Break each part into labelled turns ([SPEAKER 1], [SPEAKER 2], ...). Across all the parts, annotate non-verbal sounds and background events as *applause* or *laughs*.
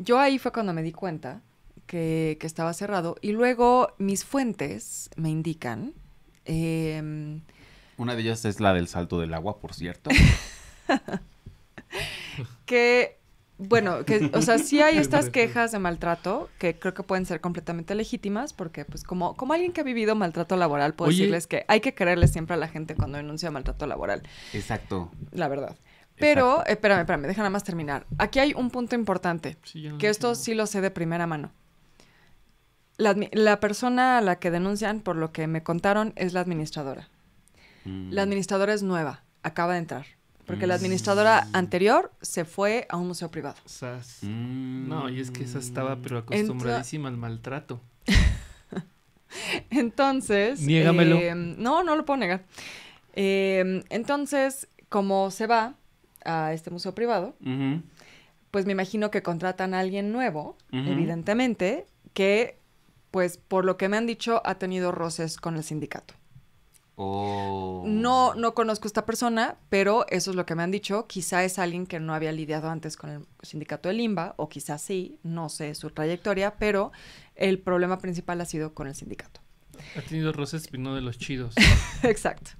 [SPEAKER 1] yo ahí fue cuando me di cuenta que, estaba cerrado y luego mis fuentes me indican... Em,
[SPEAKER 2] Una de ellas es la del salto del agua, por cierto.
[SPEAKER 1] *laughs* que, bueno, que, o sea, sí hay estas quejas de maltrato que creo que pueden ser completamente legítimas porque, pues, como, como alguien que ha vivido maltrato laboral, puedo decirles que hay que creerle siempre a la gente cuando denuncia maltrato laboral. Exacto. La verdad. Pero, espérame, espérame, deja nada más terminar. Aquí hay un punto importante, que esto sí lo sé de primera mano. La, persona a la que denuncian, por lo que me contaron, es la administradora. Mm. La administradora es nueva, acaba de entrar. Porque la administradora mm. anterior se fue a un museo privado.
[SPEAKER 3] No, y es que esa mm. estaba pero acostumbradísima al maltrato. *laughs*
[SPEAKER 1] entonces. Niégamelo. Em, no, no lo puedo negar. Em, entonces, como se va, a este museo privado, pues me imagino que contratan a alguien nuevo, evidentemente, que, pues, por lo que me han dicho, ha tenido roces con el sindicato.
[SPEAKER 2] Oh. No,
[SPEAKER 1] no conozco a esta persona, pero eso es lo que me han dicho. Quizá es alguien que no había lidiado antes con el sindicato de Limba, o quizá sí, no sé su trayectoria, pero el problema principal ha sido con el sindicato.
[SPEAKER 3] Ha tenido roces, pero de los chidos. *laughs* Exacto.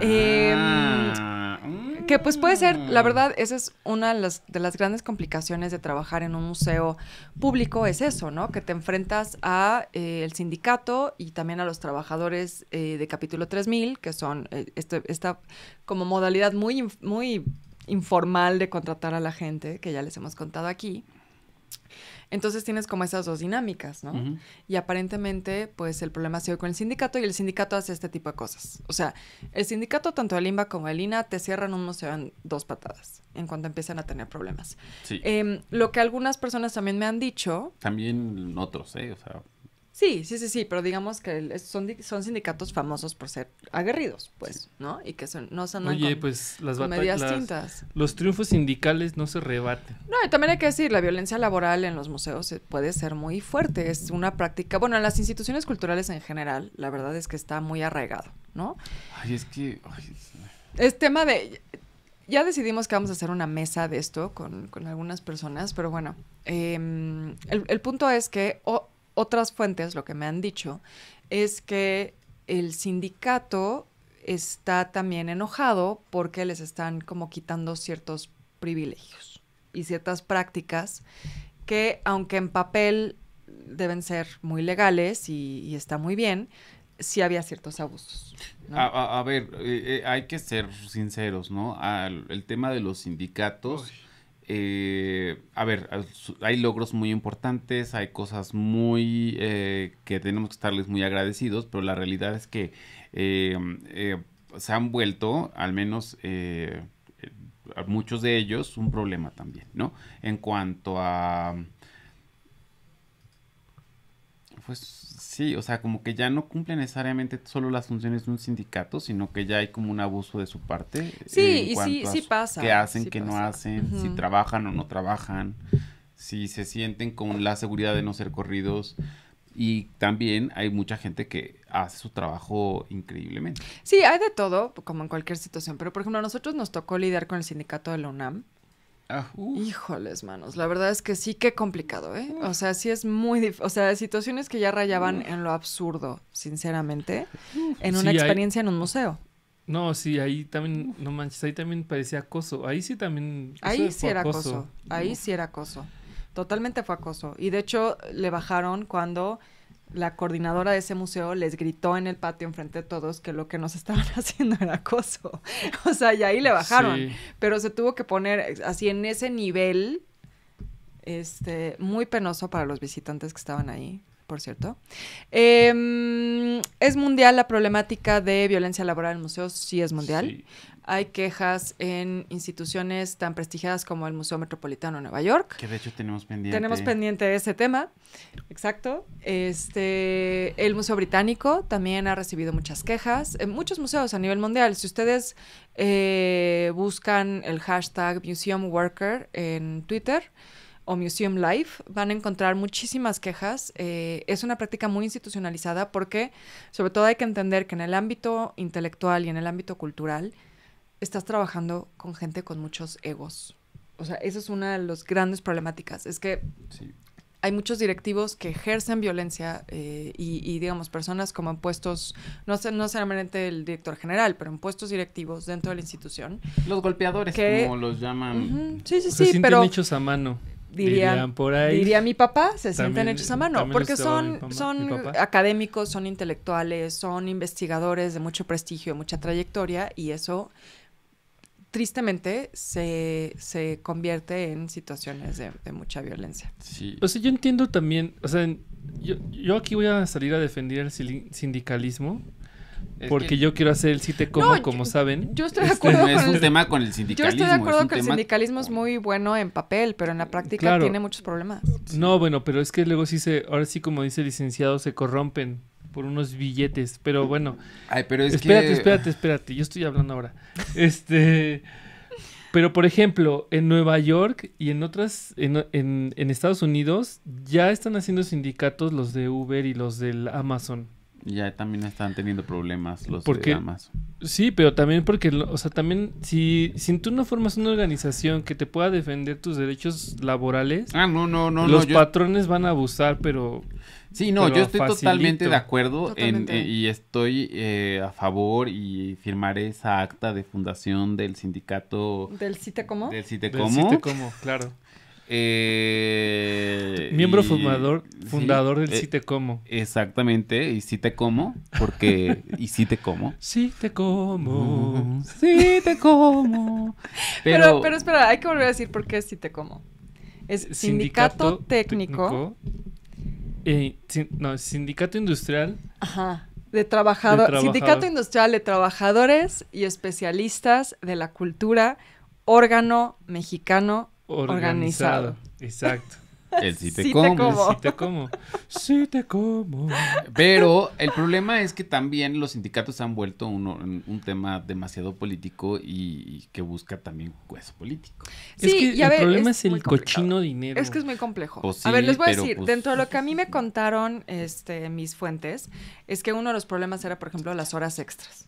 [SPEAKER 1] Em, ah.
[SPEAKER 3] que pues puede ser, la mm.
[SPEAKER 1] verdad, esa es una de las, grandes complicaciones de trabajar en un museo público, es eso, ¿no? Que te enfrentas a eh, el sindicato y también a los trabajadores eh, de capítulo 3000, que son eh, este, esta como modalidad muy, muy informal de contratar a la gente, que ya les hemos contado aquí. Entonces tienes como esas dos dinámicas, ¿no? Y aparentemente, pues el problema ha sido con el sindicato y el sindicato hace este tipo de cosas. O sea, el sindicato, tanto el IMBA como el INA, te cierran uno, se dan dos patadas en cuanto empiezan a tener problemas. Sí. Em, lo que algunas personas también me han dicho.
[SPEAKER 2] También otros, ¿eh? O sea,
[SPEAKER 1] Sí, sí, sí, sí, pero digamos que son, son sindicatos famosos por ser aguerridos, pues, ¿no? Y que son, no son Oye,
[SPEAKER 3] pues las batallas. Los triunfos sindicales no se rebaten.
[SPEAKER 1] No, y también hay que decir, la violencia laboral en los museos eh, puede ser muy fuerte. Es una práctica, bueno, en las instituciones culturales en general, la verdad es que está muy arraigado, ¿no? Ay, es que. es... tema de. Ya decidimos que vamos a hacer una mesa de esto con, algunas personas, pero bueno, em, el, punto es que otras fuentes lo que me han dicho es que el sindicato está también enojado porque les están como quitando ciertos privilegios y ciertas prácticas que aunque en papel deben ser muy legales y, está muy bien, sí había ciertos abusos.
[SPEAKER 2] A, ver, eh, eh, hay que ser sinceros, ¿no? el tema de los sindicatos. Eh, a ver, hay logros muy importantes, hay cosas muy eh, que tenemos que estarles muy agradecidos, pero la realidad es que eh, eh, se han vuelto, al menos muchos de ellos, un problema también, ¿no? En cuanto a pues sí, o sea, como que ya no cumple necesariamente solo las funciones de un sindicato, sino que ya hay como un abuso de su parte. Eh, sí, y sí, sí pasa. ¿Qué hacen, que qué no hacen, si trabajan o no trabajan, si se sienten con la seguridad de no ser corridos. Y también hay mucha gente que hace su trabajo increíblemente.
[SPEAKER 1] Sí, hay de todo, como en cualquier situación, pero por ejemplo, a nosotros nos tocó lidiar con el sindicato de la UNAM Ah, Híjoles, manos. La verdad es que sí, qué complicado, ¿eh? O sea, sí es muy difícil. O sea, situaciones que ya rayaban en lo absurdo, sinceramente, en una experiencia en un museo.
[SPEAKER 3] No, sí, ahí también, no manches, ahí también parecía acoso. Ahí sí también. Ahí sí era acoso. Ahí
[SPEAKER 1] sí era acoso. Totalmente fue acoso. Y de hecho, le bajaron cuando la coordinadora de ese museo les gritó en el patio enfrente de todos que lo que nos *laughs* estaban haciendo era acoso. *laughs* O sea, y ahí le bajaron. Pero se tuvo que poner así en ese nivel, este, muy penoso para los visitantes que estaban ahí por cierto. Em, ¿Es mundial la problemática de violencia laboral en museos? Sí, es mundial. Hay quejas en instituciones tan prestigiadas como el Museo Metropolitano de Nueva York.
[SPEAKER 2] Que de hecho tenemos pendiente. Tenemos
[SPEAKER 1] pendiente ese tema, exacto. Este, el Museo Británico también ha recibido muchas quejas. En muchos museos a nivel mundial. Si ustedes eh, buscan el hashtag Museum Worker en Twitter, o Museum Life, van a encontrar muchísimas quejas. Eh, es una práctica muy institucionalizada porque sobre todo hay que entender que en el ámbito intelectual y en el ámbito cultural estás trabajando con gente con muchos egos. O sea, esa es una de las grandes problemáticas. Es que hay muchos directivos que ejercen violencia eh, y, digamos, personas como en puestos, no, sé, no solamente el director general, pero en puestos directivos dentro de la institución. Los golpeadores, como
[SPEAKER 3] los llaman. sí, sí, sí. pero, hechos a mano diría, por ahí. Diría mi papá, se sienten hechos a mano, porque son, son
[SPEAKER 1] académicos, son intelectuales, son investigadores de mucho prestigio, de mucha trayectoria, y eso tristemente se, convierte en situaciones de, mucha violencia.
[SPEAKER 3] Sí. O sea, yo entiendo también, o sea, yo, yo aquí voy a salir a defender el sindicalismo, porque yo quiero hacer el sitio como, como saben. Yo estoy de este, acuerdo. es un tema con el sindicalismo. Yo estoy de acuerdo que el
[SPEAKER 1] sindicalismo es muy bueno en papel, pero en la práctica tiene muchos problemas.
[SPEAKER 3] No, bueno, pero es que luego sí se, ahora sí como dice licenciado, se corrompen por unos billetes, pero bueno. Ay, pero es que... espérate, espérate, yo estoy hablando ahora. *laughs* Este, pero por ejemplo, en Nueva York y en otras, en Estados Unidos, ya están haciendo sindicatos los de Uber y los del Amazon. Ya
[SPEAKER 2] también están teniendo problemas los porque, de
[SPEAKER 3] Sí, pero también porque, o sea, también si, si tú no formas una organización que te pueda defender tus derechos laborales, ah, no, no, no, los patrones van a abusar, pero... Sí, no, yo estoy totalmente de acuerdo eh,
[SPEAKER 2] y estoy eh, a favor y firmaré esa acta de fundación del sindicato...
[SPEAKER 1] ¿Del CITECOMO? Del CITECOMO.
[SPEAKER 2] Del CITECOMO,
[SPEAKER 3] claro. Eh,
[SPEAKER 2] Miembro fundador fundador del eh, Como. Exactamente, y Sí Te Como, porque. *laughs* y Sí Te Como.
[SPEAKER 3] Sí Te Como. Mm, sí Te Como. *laughs* Pero,
[SPEAKER 1] pero, espera, hay que volver a decir por qué es Te Como. Es Sindicato, Técnico.
[SPEAKER 3] Eh, no, Sindicato Industrial.
[SPEAKER 1] Ajá. De, trabajadores Sindicato Industrial de Trabajadores y Especialistas de la Cultura, órgano mexicano organizado.
[SPEAKER 3] Exacto. *laughs*
[SPEAKER 2] El sí te como. El
[SPEAKER 3] sí te como.
[SPEAKER 2] Pero el problema es que también los sindicatos han vuelto un, tema demasiado político y, que busca también hueso político. es que el problema es, el cochino dinero. Es que es muy complejo. Pues
[SPEAKER 3] a ver, les voy a decir, pues dentro
[SPEAKER 1] de lo que a mí me *laughs* contaron este, mis fuentes, es que uno de los problemas era, por ejemplo, las horas extras.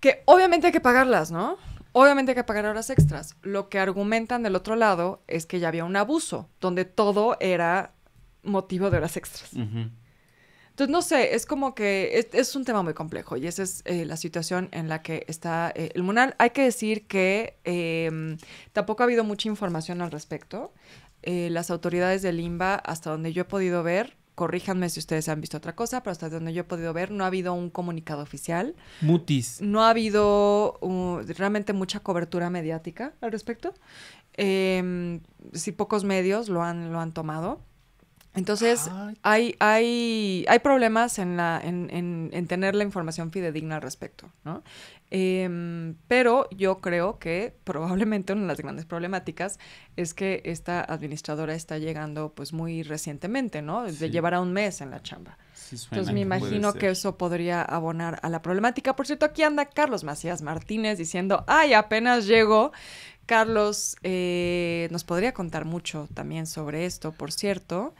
[SPEAKER 1] Que obviamente hay que pagarlas, ¿no? Obviamente hay que pagar horas extras. Lo que argumentan del otro lado es que ya había un abuso, donde todo era motivo de horas extras.
[SPEAKER 2] Entonces,
[SPEAKER 1] no sé, es como que es, un tema muy complejo y esa es eh, la situación en la que está eh, el Munal. Hay que decir que em, tampoco ha habido mucha información al respecto. Eh, las autoridades del limba hasta donde yo he podido ver, corríjanme si ustedes han visto otra cosa, pero hasta donde yo he podido ver, no ha habido un comunicado oficial. Mutis. No ha habido uh, realmente mucha cobertura mediática al respecto. Eh, em, sí, pocos medios lo han, lo han tomado. Entonces, hay, hay, hay problemas en, la, en, en, en, tener la información fidedigna al respecto, ¿no? Em, pero yo creo que probablemente una de las grandes problemáticas es que esta administradora está llegando pues muy recientemente, ¿no? De llevará un mes en la chamba. Entonces me imagino que eso podría abonar a la problemática. Por cierto, aquí anda Carlos Macías Martínez diciendo, ay, apenas llegó. Carlos eh, nos podría contar mucho también sobre esto, por cierto.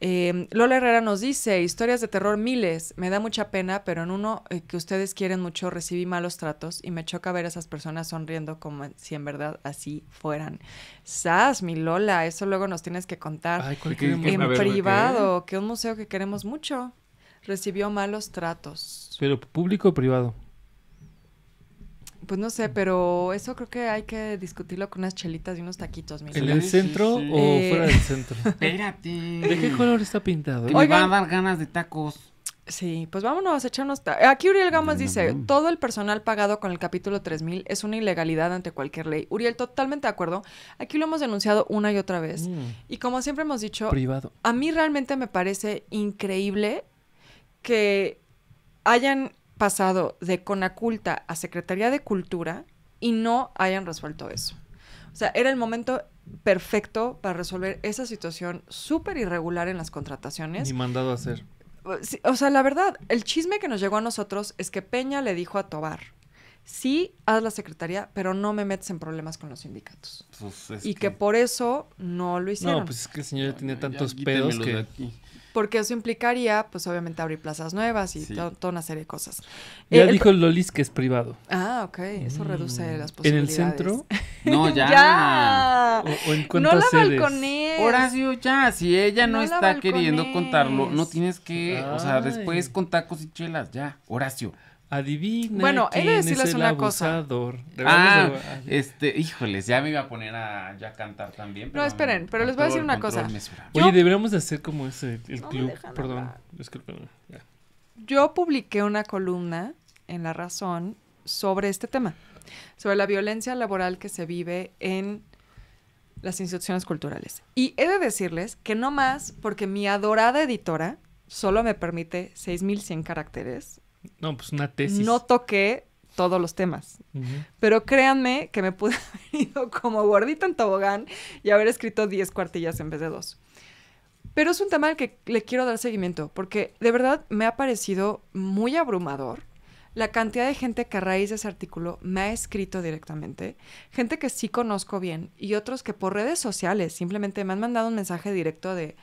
[SPEAKER 1] Eh, Lola Herrera nos dice, historias de terror miles, me da mucha pena, pero en uno eh, que ustedes quieren mucho recibí malos tratos y me choca ver a esas personas sonriendo como si en verdad así fueran. Sas, mi Lola, eso luego nos tienes que contar en privado, que un museo que queremos mucho recibió malos tratos.
[SPEAKER 3] Pero público o privado.
[SPEAKER 1] Pues no sé, pero eso creo que hay que discutirlo con unas chelitas y unos taquitos, mira. ¿En el centro o eh, fuera del centro? *laughs* Espérate. ¿De
[SPEAKER 3] qué color está pintado? me va a dar
[SPEAKER 1] ganas de tacos. Sí, pues vámonos a echarnos. Aquí Uriel Gamas dice: Todo el personal pagado con el capítulo 3000 es una ilegalidad ante cualquier ley. Uriel, totalmente de acuerdo. Aquí lo hemos denunciado una y otra vez. Mm. Y como siempre hemos dicho, Privado. a mí realmente me parece increíble que hayan pasado de Conaculta a Secretaría de Cultura y no hayan resuelto eso. O sea, era el momento perfecto para resolver esa situación súper irregular en las contrataciones. Y
[SPEAKER 3] mandado a hacer.
[SPEAKER 1] O sea, la verdad, el chisme que nos llegó a nosotros es que Peña le dijo a Tobar, sí, haz la secretaría, pero no me metes en problemas con los sindicatos.
[SPEAKER 2] Pues
[SPEAKER 3] y
[SPEAKER 1] que... por eso no lo hicieron. No, pues es que el
[SPEAKER 3] señor tiene tantos pedos que
[SPEAKER 1] porque eso implicaría, pues obviamente, abrir plazas nuevas y toda una serie de cosas. Ya eh, dijo
[SPEAKER 3] el Lolis que es privado.
[SPEAKER 1] Ah, ok, eso reduce mm. las
[SPEAKER 3] posibilidades. ¿En el centro? *laughs* no, ya. no la balconé. Horacio, ya,
[SPEAKER 2] si ella no, está queriendo contarlo, no tienes que, o sea, después con tacos y chelas ya, Horacio. Adivina. Bueno, una ah, este, híjoles, ya me iba a poner a cantar también. no, esperen, pero
[SPEAKER 1] les voy a decir una
[SPEAKER 3] cosa. Oye, deberíamos hacer como ese, el club. Perdón, disculpen.
[SPEAKER 1] Yo publiqué una columna en La Razón sobre este tema, sobre la violencia laboral que se vive en las instituciones culturales. Y he de decirles que no más porque mi adorada editora solo me permite 6.100 caracteres
[SPEAKER 3] no, pues una tesis. No
[SPEAKER 1] toqué todos los temas. Pero créanme que me pude *laughs* haber ido como gordita en tobogán y haber escrito 10 cuartillas en vez de dos. Pero es un tema al que le quiero dar seguimiento, porque de verdad me ha parecido muy abrumador la cantidad de gente que a raíz de ese artículo me ha escrito directamente, gente que sí conozco bien y otros que por redes sociales simplemente me han mandado un mensaje directo de,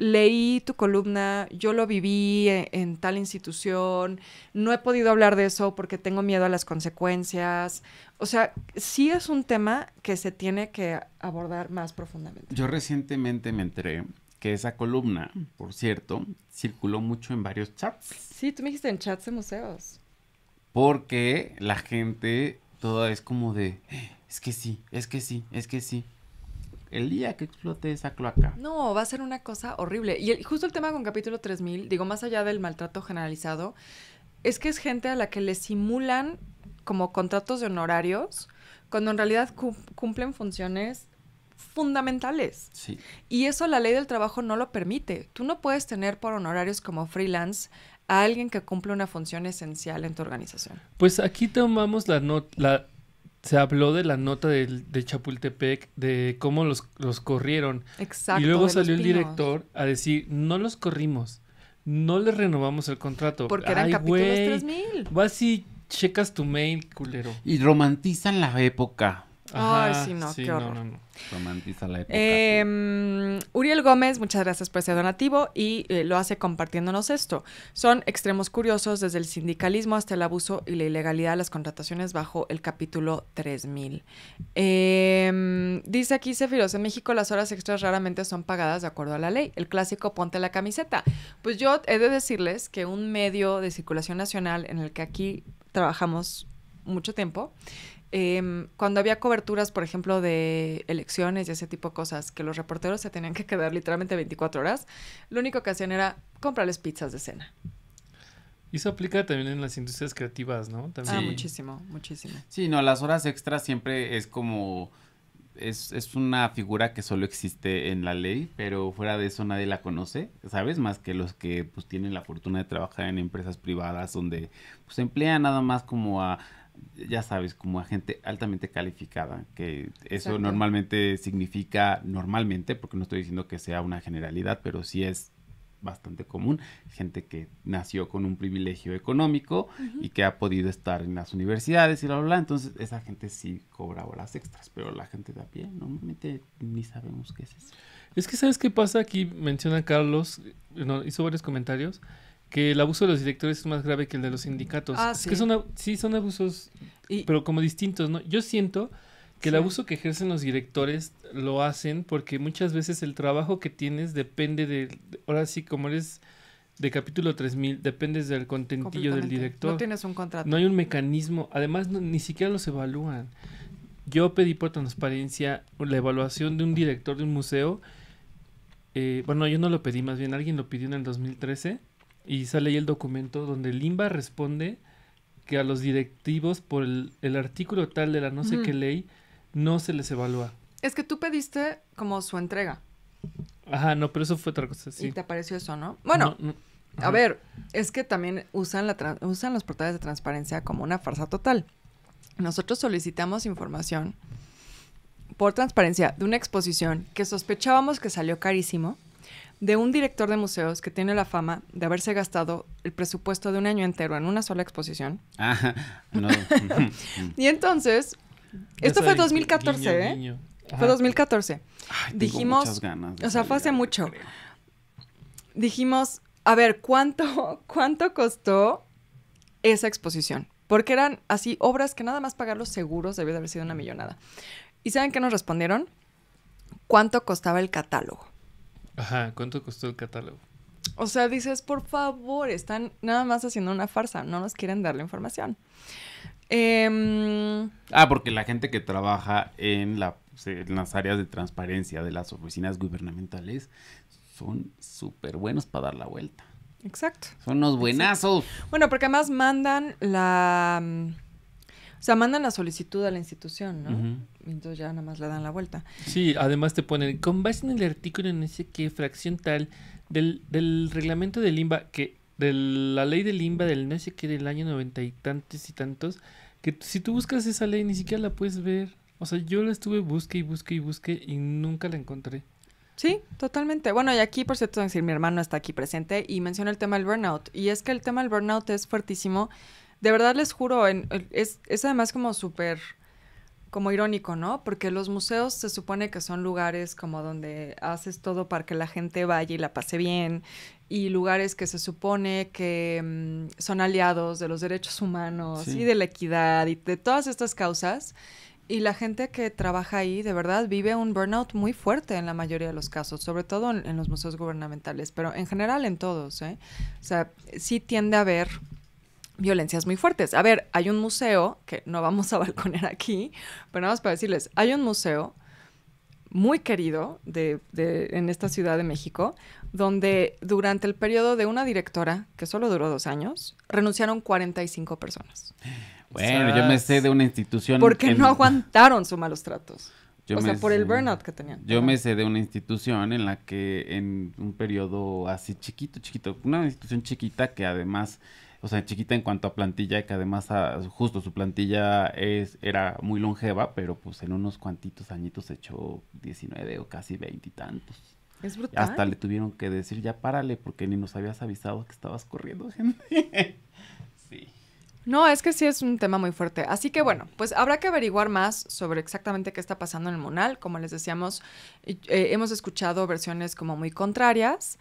[SPEAKER 1] leí tu columna, yo lo viví e, en, tal institución, no he podido hablar de eso porque tengo miedo a las consecuencias. O sea, sí es un tema que se tiene que abordar más profundamente. Yo
[SPEAKER 2] recientemente me enteré que esa columna, mm. por cierto, circuló mucho en varios chats.
[SPEAKER 1] Sí, tú me dijiste en chats de museos.
[SPEAKER 2] Porque la gente toda es como de, eh, es que sí, es que sí, es que sí el día que explote esa cloaca.
[SPEAKER 1] No, va a ser una cosa horrible. Y justo el tema con capítulo 3000, digo, más allá del maltrato generalizado, es que es gente a la que le simulan como contratos de honorarios, cuando en realidad cumplen funciones fundamentales. Sí. Y eso la ley del trabajo no lo permite. Tú no puedes tener por honorarios como freelance a alguien que cumple una función esencial en tu organización.
[SPEAKER 3] Pues aquí tomamos la, not la se habló de la nota de, Chapultepec, de cómo los, los corrieron. Exacto, y luego salió el director a decir, no los corrimos, no les renovamos el contrato. Porque eran capítulos wey, 3000. Vas y checas tu mail, culero. Y
[SPEAKER 2] romantizan la época. Ay, sí, no, qué horror.
[SPEAKER 1] Em, Uriel Gómez, muchas gracias por ese donativo y eh, lo hace compartiéndonos esto. Son extremos curiosos desde el sindicalismo hasta el abuso y la ilegalidad de las contrataciones bajo el capítulo 3000. Em, dice aquí Cefiros, en México las horas extras raramente son pagadas de acuerdo a la ley. El clásico ponte la camiseta. Pues yo he de decirles que un medio de circulación nacional en el que aquí trabajamos mucho tiempo, Em, cuando había coberturas, por ejemplo, de elecciones y ese tipo de cosas, que los reporteros se tenían que quedar literalmente 24 horas, lo único que hacían era comprarles pizzas de cena.
[SPEAKER 3] Y eso aplica también en las industrias creativas, ¿no? Ah, muchísimo, muchísimo. Sí, no,
[SPEAKER 2] las horas extras siempre es como... Es, una figura que solo existe en la ley, pero fuera de eso nadie la conoce, ¿sabes? Más que los que pues tienen la fortuna de trabajar en empresas privadas donde pues, se emplean nada más como a ya sabes, como a gente altamente calificada, que eso normalmente significa, normalmente, porque no estoy diciendo que sea una generalidad, pero sí es bastante común, gente que nació con un privilegio económico y que ha podido estar en las universidades y bla, bla, bla, entonces
[SPEAKER 3] esa gente sí cobra horas extras, pero la gente de a pie normalmente ni sabemos qué es eso. Es que sabes qué pasa aquí, menciona Carlos, eh, hizo varios comentarios, que el abuso de los directores es más grave que el de los sindicatos. Ah, sí. Que son, sí, son abusos, pero como distintos, ¿no? Yo siento que el abuso que ejercen los directores lo hacen porque muchas veces el trabajo que tienes depende de, ahora sí, como eres de capítulo 3000, dependes del contentillo del director. No tienes un contrato. No hay un mecanismo, además ni siquiera los evalúan. Yo pedí por transparencia la evaluación de un director de un museo. Eh, bueno, yo no lo pedí, más bien alguien lo pidió en el 2013 y sale ahí el documento donde Limba responde que a los directivos por el, artículo tal de la no sé qué ley no se les evalúa.
[SPEAKER 1] Es que tú pediste como su entrega.
[SPEAKER 3] Ajá, no, pero eso fue otra cosa, sí. Y te apareció eso, ¿no? Bueno, a ver,
[SPEAKER 1] es que también usan, la usan los portales de transparencia como una farsa total. Nosotros solicitamos información por transparencia de una exposición que sospechábamos que salió carísimo de un director de museos que tiene la fama de haberse gastado el presupuesto de un año entero en una sola exposición.
[SPEAKER 2] Ah, *laughs* *laughs*
[SPEAKER 1] y entonces, esto fue 2014, ¿eh? Fue 2014. Dijimos, o sea, fue hace mucho. Dijimos, a ver, ¿cuánto, *laughs* ¿cuánto costó esa exposición? Porque eran así obras que nada más pagar los seguros debió de haber sido una millonada. ¿Y saben qué nos respondieron? ¿Cuánto costaba el catálogo?
[SPEAKER 3] Ajá, ¿cuánto costó el catálogo?
[SPEAKER 1] O sea, dices, por favor, están nada más haciendo una farsa, no nos quieren dar la información. Em,
[SPEAKER 2] ah, porque la gente que trabaja en, las áreas de transparencia de las oficinas gubernamentales son súper buenos para dar la vuelta. Exacto. Son unos
[SPEAKER 1] buenazos. Bueno, porque además mandan la o sea, mandan la solicitud a la institución, ¿no? Entonces ya nada más le dan la vuelta.
[SPEAKER 3] Sí, además te ponen, con base en el artículo en ese que fracción tal del, del reglamento del IMBA, que de la ley del IMBA del no sé qué del año noventa y tantos y tantos, que si tú buscas esa ley ni siquiera la puedes ver. O sea, yo la estuve busque y busque y busque y nunca la encontré.
[SPEAKER 1] Sí, totalmente. Bueno, y aquí, por cierto, decir, mi hermano está aquí presente y menciona el tema del burnout. Y es que el tema del burnout es fuertísimo de verdad les juro, es, además como súper como irónico, ¿no? Porque los museos se supone que son lugares como donde haces todo para que la gente vaya y la pase bien, y lugares que se supone que mm, son aliados de los derechos humanos y de la equidad y de todas estas causas. Y la gente que trabaja ahí, de verdad, vive un burnout muy fuerte en la mayoría de los casos, sobre todo en, en los museos gubernamentales, pero en general en todos, ¿eh? O sea, sí tiende a haber violencias muy fuertes. A ver, hay un museo, que no vamos a *laughs* balconer aquí, pero nada más para decirles, hay un museo muy querido en esta Ciudad de México, donde durante el periodo de una directora, que solo duró dos años, renunciaron 45 personas. *gasps*
[SPEAKER 2] Bueno, yo me sé de una institución... Porque no
[SPEAKER 1] aguantaron sus malos tratos. o sea, por el burnout que tenían. Yo
[SPEAKER 2] me sé de una institución en la que en un periodo así chiquito, chiquito, una institución chiquita que además o sea, chiquita en cuanto a plantilla, que además justo su plantilla es, era muy longeva, pero pues en unos cuantitos añitos se echó 19 o casi 20 y tantos. Es brutal. Hasta le tuvieron que decir, ya párale, porque ni nos habías avisado que estabas corriendo, gente.
[SPEAKER 1] *laughs* sí. No, es que sí es un tema muy fuerte. Así que bueno, pues habrá que averiguar más sobre exactamente qué está pasando en el Monal. Como les decíamos, eh, hemos escuchado versiones como muy contrarias.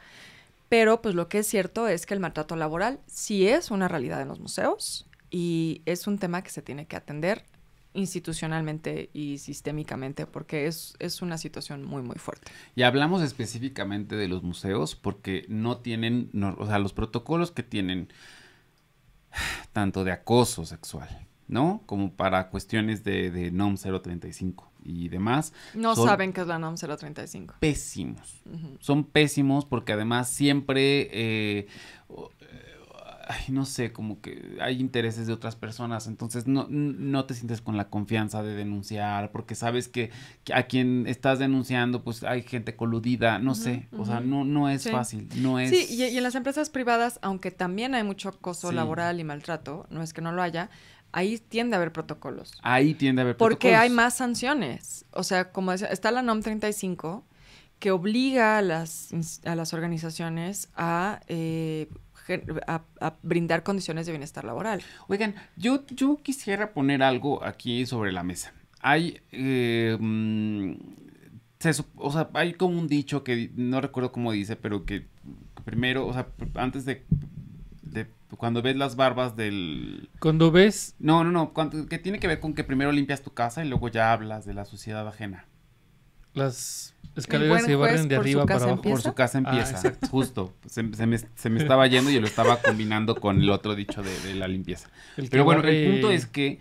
[SPEAKER 1] Pero pues lo que es cierto es que el maltrato laboral sí es una realidad en los museos y es un tema que se tiene que atender institucionalmente y sistémicamente porque es, una situación muy muy fuerte.
[SPEAKER 2] Y hablamos específicamente de los museos porque no tienen, o sea, los protocolos que tienen *sighs* tanto de acoso sexual, ¿no? Como para cuestiones de, de NOM 035 y demás. No saben
[SPEAKER 1] que es la NOM 035.
[SPEAKER 2] Pésimos. Son pésimos porque además siempre... Eh, eh, no sé, como que hay intereses de otras personas, entonces no, no te sientes con la confianza de denunciar, porque sabes que, a quien estás denunciando, pues hay gente coludida, no sé, o sea, no, no es fácil, no es... Sí,
[SPEAKER 1] y, en las empresas privadas, aunque también hay mucho acoso laboral y maltrato, no es que no lo haya, ahí tiende a haber protocolos.
[SPEAKER 2] Ahí tiende a haber protocolos. Porque hay más
[SPEAKER 1] sanciones. O sea, como decía, está la NOM 35 que obliga a las, a las organizaciones eh, a, a, brindar condiciones de bienestar laboral.
[SPEAKER 2] Oigan, yo, yo quisiera poner algo aquí sobre la mesa. Hay, em, o sea, hay como un dicho que no recuerdo cómo dice, pero que primero, o sea, antes de cuando ves las barbas del... Cuando ves... No, no, no, que tiene que ver con que primero limpias tu casa y luego ya hablas de la suciedad ajena.
[SPEAKER 3] Las escaleras se barren de arriba para abajo. Por su casa ah, empieza,
[SPEAKER 2] justo. Se, me, se, me, estaba yendo y lo estaba combinando con el otro dicho de, la limpieza. Pero bueno, el punto es que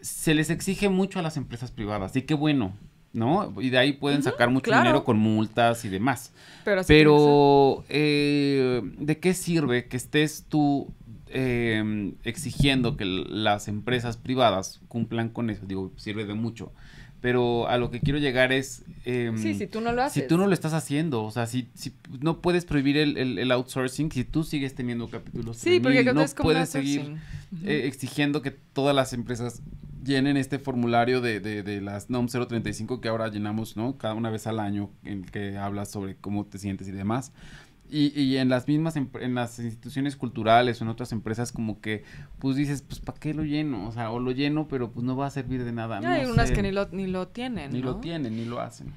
[SPEAKER 2] se les exige mucho a las empresas privadas y que bueno, ¿no? Y de ahí pueden sacar mucho dinero con multas y demás. Pero, eh, ¿de qué sirve que estés tú em, exigiendo que las empresas privadas cumplan con eso? Digo, sirve de mucho. Pero a lo que quiero llegar es... Em, sí, si tú no lo haces. Si tú no lo estás haciendo, o sea, si, no puedes prohibir el, outsourcing, si tú sigues teniendo capítulos... Sí, porque no puedes seguir eh, exigiendo que todas las empresas llenen este formulario de, de, las NOM 035 que ahora llenamos, ¿no? Cada una vez al año en que hablas sobre cómo te sientes y demás. Y, en las mismas, em, en las instituciones culturales o en otras empresas como que, pues dices, pues ¿para qué lo lleno? O sea, o lo lleno, pero pues no va a servir de nada. hay unas que ni lo, ni lo tienen. Ni lo tienen, ni lo hacen.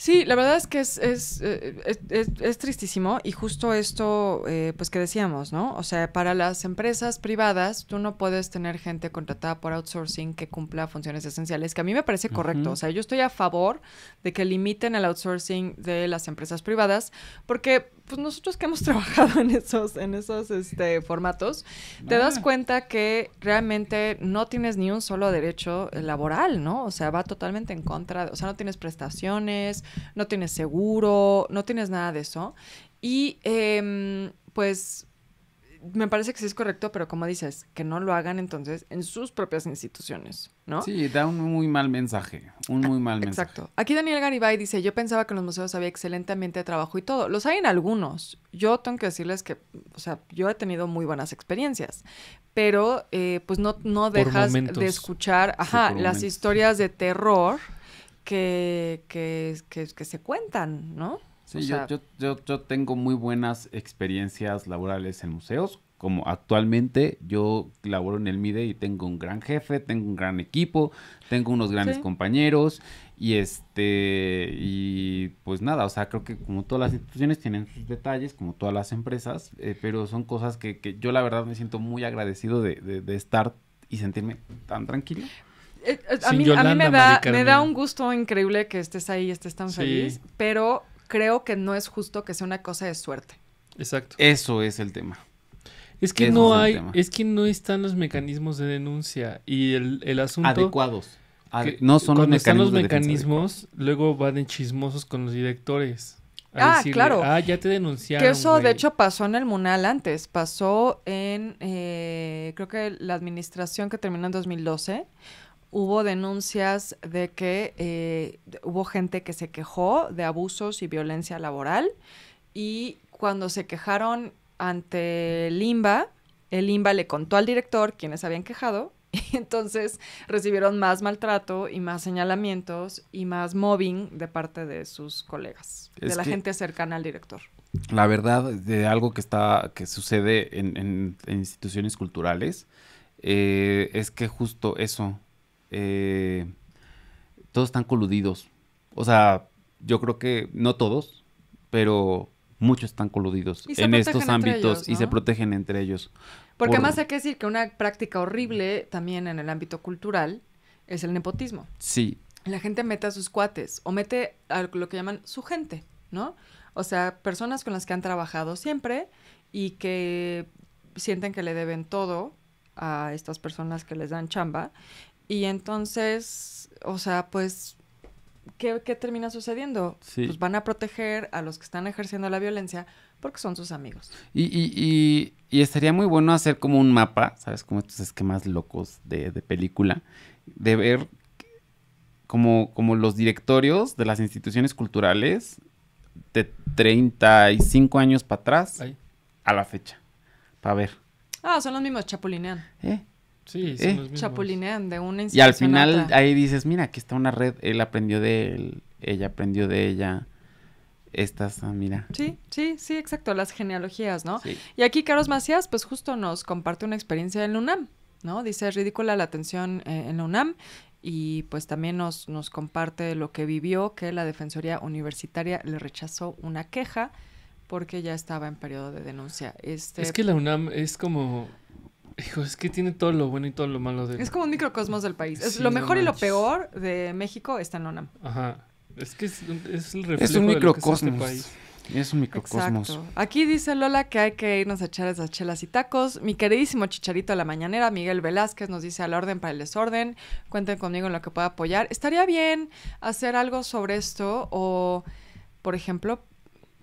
[SPEAKER 1] Sí, la verdad es que es, es, eh, eh, es, tristísimo y justo esto, eh, pues que decíamos, ¿no? O sea, para las empresas privadas, tú no puedes tener gente contratada por outsourcing que cumpla funciones esenciales, que a mí me parece correcto. O sea, yo estoy a favor de que limiten el outsourcing de las empresas privadas, porque pues nosotros que hemos *laughs* trabajado en esos, en esos este, formatos, te das ah. cuenta que realmente no tienes ni un solo derecho laboral, ¿no? O sea, va totalmente en contra, o sea, no tienes prestaciones, no tienes seguro, no tienes nada de eso. Y em, pues me parece que sí es correcto, pero como dices, que no lo hagan entonces en sus propias instituciones, ¿no? Sí,
[SPEAKER 2] da un muy mal mensaje, un muy mal mensaje. Exacto.
[SPEAKER 1] Aquí Daniel Garibay dice, yo pensaba que en los museos había excelente ambiente de trabajo y todo. Los hay en algunos. Yo tengo que decirles que, o sea, yo he tenido muy buenas experiencias, pero eh, pues no, no dejas de escuchar, ajá, las historias de terror, que, que, que, se cuentan, ¿no? Sí, yo,
[SPEAKER 2] yo, yo, tengo muy buenas experiencias laborales en museos. Como actualmente yo laboro en el MIDE y tengo un gran jefe, tengo un gran equipo, tengo unos grandes compañeros y este, y pues nada, o sea, creo que como todas las instituciones tienen sus detalles, como todas las empresas, eh, pero son cosas que, que, yo la verdad me siento muy agradecido de, de estar y sentirme tan tranquilo.
[SPEAKER 3] Eh, eh, a, mí,
[SPEAKER 2] me da,
[SPEAKER 1] un gusto increíble que estés ahí y estés tan feliz, pero creo que no es justo que sea una cosa de suerte.
[SPEAKER 3] Exacto. Eso es el tema.
[SPEAKER 2] Es que no hay,
[SPEAKER 3] es que no están los mecanismos de denuncia y el, asunto. Adecuados. no son los mecanismos. Están los mecanismos, luego van en chismosos con los directores. ah, claro. Ah, ya te denunciaron. Que eso, de hecho,
[SPEAKER 1] pasó en el Munal antes. Pasó en, eh, creo que la administración que terminó en 2012 hubo denuncias de que eh, hubo gente que se quejó de abusos y violencia laboral y cuando se quejaron ante limba el limba le contó al director quienes habían quejado *laughs* y entonces recibieron más maltrato y más señalamientos y más mobbing de parte de sus colegas, de la gente cercana al director.
[SPEAKER 2] La verdad, de algo que está, que sucede en, instituciones culturales, eh, es que justo eso, eh, todos están coludidos. O sea, yo creo que no todos, pero muchos están coludidos en estos ámbitos y se protegen entre ellos. Porque además más hay
[SPEAKER 1] que decir que una práctica horrible también en el ámbito cultural es el nepotismo. Sí. La gente mete a sus cuates o mete a lo que llaman su gente, ¿no? O sea, personas con las que han trabajado siempre y que sienten que le deben todo a estas personas que les dan chamba y entonces, o sea, pues, ¿qué, termina sucediendo? Pues van a proteger a los que están ejerciendo la violencia porque son sus amigos.
[SPEAKER 2] Y, y, y, y estaría muy bueno hacer como un mapa, ¿sabes? Como estos esquemas locos de, de película, de ver como, como los directorios de las instituciones culturales de 35 años para atrás a la fecha, para ver.
[SPEAKER 1] Ah, son los mismos, chapulinean.
[SPEAKER 2] ¿Eh? Sí, son eh.
[SPEAKER 1] Chapulinean de una Y al final
[SPEAKER 2] ahí dices, mira, aquí está una red, él aprendió de él, ella aprendió de ella. Estas, ah, mira.
[SPEAKER 1] Sí, sí, sí, exacto, las genealogías, ¿no? Y aquí Carlos Macías, pues justo nos comparte una experiencia en la UNAM, ¿no? Dice, es ridícula la atención eh, en la UNAM y pues también nos, nos comparte lo que vivió, que la Defensoría Universitaria le rechazó una queja porque ya estaba en periodo de denuncia. Este... Es que
[SPEAKER 3] la UNAM es como es que tiene todo lo bueno y todo lo malo de... Es como un
[SPEAKER 1] microcosmos del país. Es lo mejor y lo peor de México está en Onam.
[SPEAKER 3] Ajá. Es que es, el reflejo un de es este país.
[SPEAKER 2] Es un microcosmos.
[SPEAKER 1] Aquí dice Lola que hay que irnos a echar esas chelas y tacos. Mi queridísimo chicharito de la mañanera, Miguel Velázquez, nos dice a la orden para el desorden. Cuenten conmigo en lo que pueda apoyar. Estaría bien hacer algo sobre esto o, por ejemplo,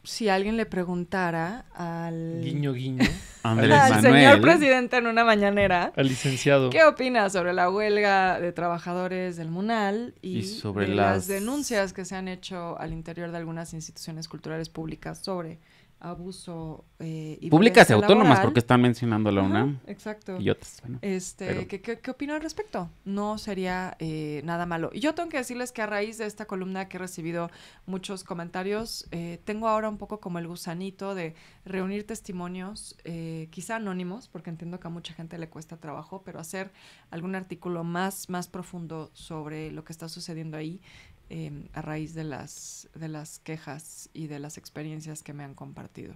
[SPEAKER 1] si alguien le preguntara al... Guiño, guiño.
[SPEAKER 3] *laughs* al señor
[SPEAKER 1] presidente en una mañanera. Al licenciado. ¿Qué opina sobre la huelga de trabajadores del MUNAL y, sobre las... denuncias que se han hecho al interior de algunas instituciones culturales públicas sobre abuso eh, públicas y autónomas porque están mencionando
[SPEAKER 2] la UNAM exacto y este
[SPEAKER 1] ¿qué, qué, al respecto no sería eh, nada malo y yo tengo que decirles que a raíz de esta columna que he recibido muchos comentarios eh, tengo ahora un poco como el gusanito de reunir testimonios quizá anónimos porque entiendo que a mucha gente le cuesta trabajo pero hacer algún artículo más más profundo sobre lo que está sucediendo ahí Em, a raíz de las, de las quejas y de las experiencias que me han compartido.